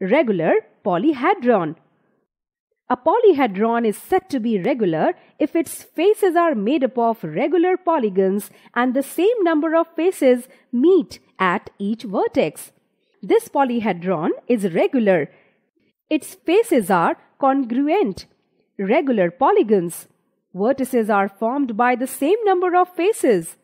regular polyhedron. A polyhedron is said to be regular if its faces are made up of regular polygons and the same number of faces meet at each vertex. This polyhedron is regular. Its faces are congruent, regular polygons. Vertices are formed by the same number of faces.